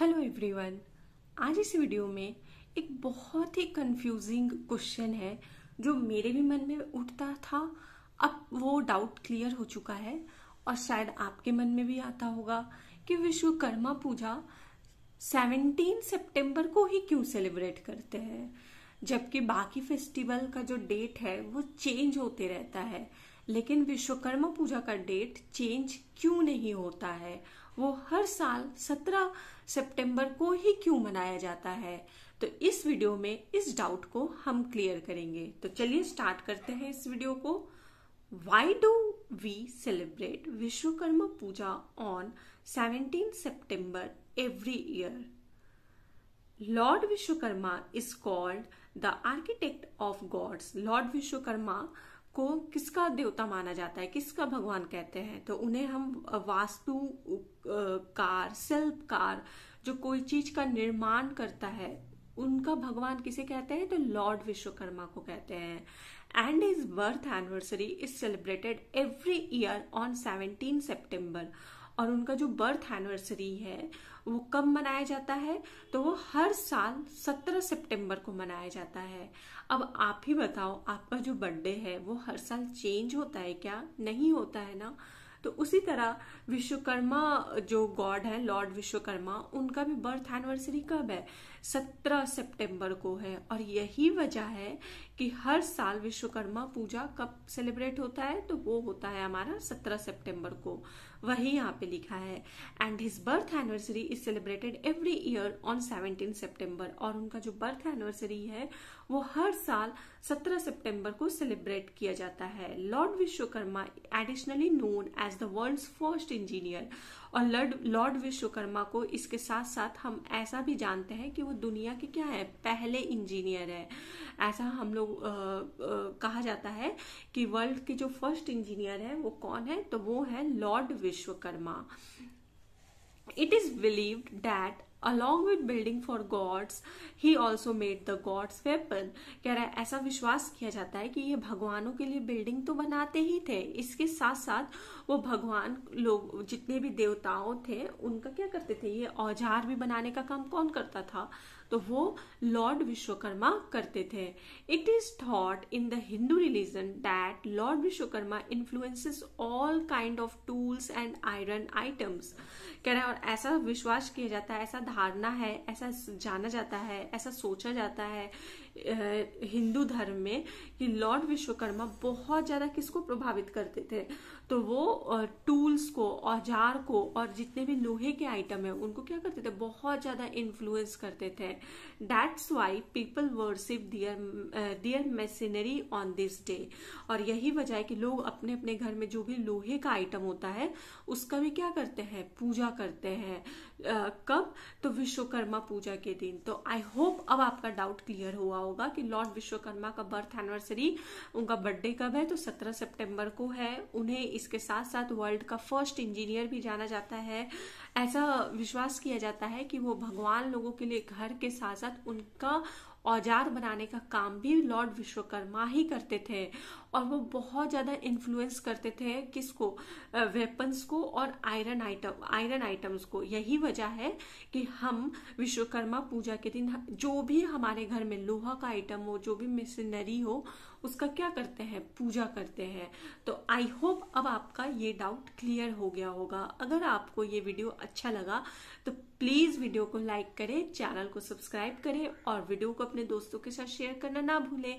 hello everyone आज इस video में एक बहुत ही कंफ्यूजिंग क्वेश्चन है जो मेरे भी मन में उठता था अब वो डाउट क्लियर हो चुका है और शायद आपके मन में भी आता होगा कि विश्वकर्मा पूजा 17 सितंबर को ही क्यों सेलिब्रेट करते हैं जबकि बाकी फेस्टिवल का जो डेट है वो चेंज होते रहता है लेकिन विश्वकर्मा पूजा का डेट चेंज क्यों नहीं होता है वो हर साल 17 सितंबर को ही क्यों मनाया जाता है तो इस वीडियो में इस डाउट को हम क्लियर करेंगे तो चलिए स्टार्ट करते हैं इस वीडियो को why do we celebrate Vishwakarma Puja on 17 September every year Lord Vishwakarma is called the architect of gods Lord Vishwakarma को किसका देवता माना जाता है किसका भगवान कहते हैं तो उन्हें हम वास्तु कार शिल्प कार जो कोई चीज का निर्माण करता है उनका भगवान किसे कहते हैं तो लॉर्ड विश्वकर्मा को कहते हैं and is birth anniversary is celebrated every year on seventeen September और उनका जो बर्थ एनिवर्सरी है वो कब मनाया जाता है तो वो हर साल 17 सितंबर को मनाया जाता है अब आप ही बताओ आपका जो बर्थडे है वो हर साल चेंज होता है क्या नहीं होता है ना तो उसी तरह विश्वकर्मा जो गॉड है लॉर्ड विश्वकर्मा उनका भी बर्थ एनिवर्सरी कब है सत्रह सितंबर को है और यही वजह है कि हर साल विश्वकर्मा पूजा कब सेलिब्रेट होता है तो वो होता है हमारा सत्रह सितंबर को वही यहाँ पे लिखा है and his birth anniversary is celebrated every year on seventeen September और उनका जो बर्थ एनिवर्सरी है वो हर साल 17 सितंबर को सेलिब्रेट किया जाता है lord Vishwakarma additionally known as as the world first engineer और लॉर्ड लॉर्ड विश्वकर्मा को इसके साथ साथ हम ऐसा भी जानते हैं कि वो दुनिया के क्या है पहले इंजीनियर है ऐसा हम लोग कहा जाता है कि वर्ल्ड के जो फर्स्ट इंजीनियर है वो कौन है तो वो है lord Vishwakarma it is believed that along with building for gods he also made the gods weapon कह रहा है ऐसा विश्वास किया जाता है कि ये भगवानों के लिए बिल्डिंग तो बनाते ही थे इसके साथ साथ वो भगवान लोग जितने भी देवताओं थे उनका क्या करते थे ये औजार भी बनाने का काम कौन करता था तो वो लॉर्ड विश्वकर्मा करते थे it is thought in the Hindu religion that lord Vishwakarma influences all kind of tools and iron items कह रहे हैं और ऐसा विश्वास किया जाता है ऐसा धारणा है ऐसा जाना जाता है ऐसा सोचा जाता है हिंदू धर्म में कि लॉर्ड विश्वकर्मा बहुत ज़्यादा किसको प्रभावित करते थे तो वो टूल्स को औजार को और जितने भी लोहे के आइटम है उनको क्या करते थे बहुत ज़्यादा इन्फ्लुएंस करते थे that's why people worship their their machinery on this day और यही वजह है कि लोग अपने अपने घर में जो भी लोहे का आइटम होता है उसका भी क्या करते हैं पूजा करते हैं कब तो विश्वकर्मा पूजा के दिन तो आई होप अब आपका डाउट क्लियर हुआ होगा कि लॉर्ड विश्वकर्मा का बर्थ एनिवर्सरी उनका बर्थडे कब है तो सत्रह सितंबर को है उन्हें इसके साथ साथ वर्ल्ड का फर्स्ट इंजीनियर भी जाना जाता है ऐसा विश्वास किया जाता है कि वो भगवान लोगों के लिए घर के साथ साथ उनका औजार बनाने का काम भी लॉर्ड विश्वकर्मा ही करते थे और वो बहुत ज़्यादा इन्फ्लुएंस करते थे किसको वेपन्स को और आयरन आइटम आयरन आइटम्स को यही वजह है कि हम विश्वकर्मा पूजा के दिन जो भी हमारे घर में लोहा का आइटम हो जो भी मिशनरी हो उसका क्या करते हैं पूजा करते हैं तो आई होप अब आपका ये डाउट क्लियर हो गया होगा अगर आपको ये वीडियो अच्छा लगा तो प्लीज़ वीडियो को लाइक करें चैनल को सब्सक्राइब करें और वीडियो को अपने दोस्तों के साथ शेयर करना ना भूलें